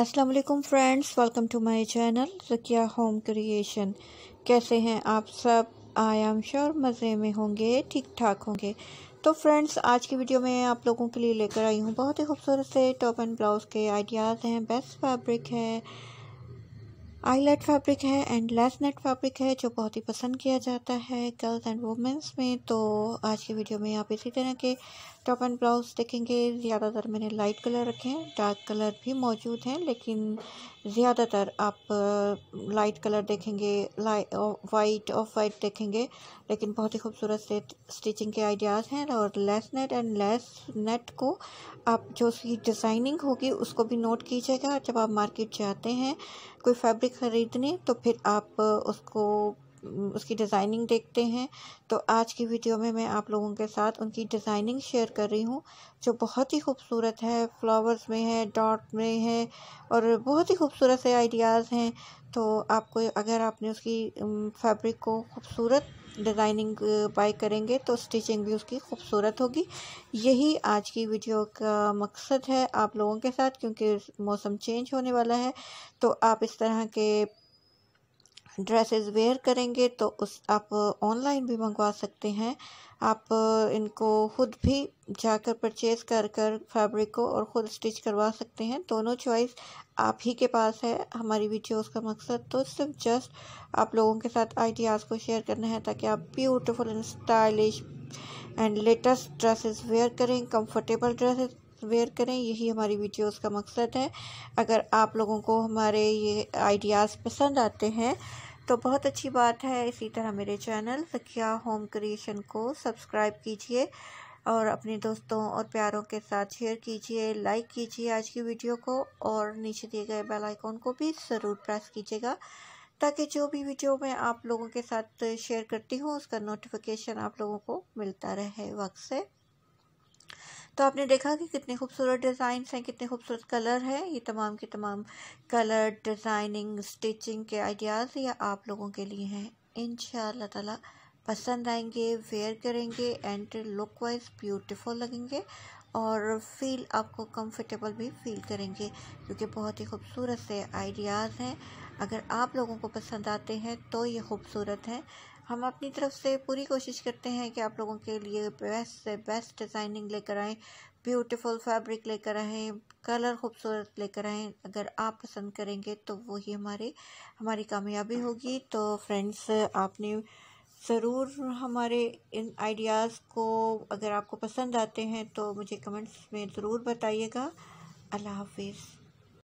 अस्सलाम वालेकुम friends welcome to my channel Zakia home creation कैसे हैं आप सब आई एम श्योर मज़े में होंगे ठीक ठाक होंगे तो फ्रेंड्स आज की वीडियो में आप लोगों के लिए लेकर आई हूँ बहुत ही खूबसूरत से टॉप एंड ब्लाउज़ के आइडियाज़ हैं बेस्ट फैब्रिक है आईलेट फैब्रिक है एंड लेस नेट फैब्रिक है जो बहुत ही पसंद किया जाता है गर्ल्स एंड वुमेंस में तो आज की वीडियो में आप इसी तरह के टॉप एंड ब्लाउज देखेंगे ज़्यादातर मैंने लाइट कलर रखे हैं डार्क कलर भी मौजूद हैं लेकिन ज़्यादातर आप लाइट कलर देखेंगे वाइट ऑफ वाइट देखेंगे लेकिन बहुत ही खूबसूरत से स्टिचिंग के आइडियाज़ हैं और lace net and lace net को आप जो उसकी डिज़ाइनिंग होगी उसको भी नोट कीजिएगा जब आप मार्केट जाते हैं कोई फैब्रिक ख़रीदने तो फिर आप उसको उसकी डिज़ाइनिंग देखते हैं तो आज की वीडियो में मैं आप लोगों के साथ उनकी डिज़ाइनिंग शेयर कर रही हूँ जो बहुत ही खूबसूरत है फ्लावर्स में है डॉट में है और बहुत ही खूबसूरत से आइडियाज़ हैं तो आपको अगर आपने उसकी फैब्रिक को खूबसूरत डिज़ाइनिंग बाई करेंगे तो स्टिचिंग भी उसकी खूबसूरत होगी यही आज की वीडियो का मकसद है आप लोगों के साथ क्योंकि मौसम चेंज होने वाला है तो आप इस तरह के ड्रेसेस वेयर करेंगे तो उस आप ऑनलाइन भी मंगवा सकते हैं आप इनको खुद भी जाकर परचेज कर कर फैब्रिक को और ख़ुद स्टिच करवा सकते हैं दोनों चॉइस आप ही के पास है हमारी वीडियोस का मकसद तो सिर्फ जस्ट आप लोगों के साथ आइडियाज़ को शेयर करना है ताकि आप beautiful and stylish and latest dresses wear करें कंफर्टेबल ड्रेसेस वेयर करें यही हमारी वीडियोस का मकसद है अगर आप लोगों को हमारे ये आइडियाज़ पसंद आते हैं तो बहुत अच्छी बात है इसी तरह मेरे चैनल सखिया होम क्रिएशन को सब्सक्राइब कीजिए और अपने दोस्तों और प्यारों के साथ शेयर कीजिए लाइक कीजिए आज की वीडियो को और नीचे दिए गए बेल आइकॉन को भी ज़रूर प्रेस कीजिएगा ताकि जो भी वीडियो मैं आप लोगों के साथ शेयर करती हूँ उसका नोटिफिकेशन आप लोगों को मिलता रहे वक्त से तो आपने देखा कि कितने खूबसूरत डिज़ाइन हैं कितने खूबसूरत कलर हैं ये तमाम के तमाम कलर डिज़ाइनिंग स्टिचिंग के आइडियाज़ ये आप लोगों के लिए हैं इन ताला पसंद आएंगे वेयर करेंगे एंड लुक वाइज ब्यूटिफुल लगेंगे और फील आपको कंफर्टेबल भी फील करेंगे क्योंकि बहुत ही खूबसूरत से आइडियाज़ हैं अगर आप लोगों को पसंद आते हैं तो ये खूबसूरत हैं हम अपनी तरफ से पूरी कोशिश करते हैं कि आप लोगों के लिए बेस्ट से बेस्ट डिज़ाइनिंग लेकर आएँ ब्यूटीफुल फैब्रिक लेकर आएँ कलर खूबसूरत लेकर आएँ अगर आप पसंद करेंगे तो वही हमारे हमारी कामयाबी होगी तो फ्रेंड्स आपने ज़रूर हमारे इन आइडियाज़ को अगर आपको पसंद आते हैं तो मुझे कमेंट्स में ज़रूर बताइएगा अल्लाह हाफिज़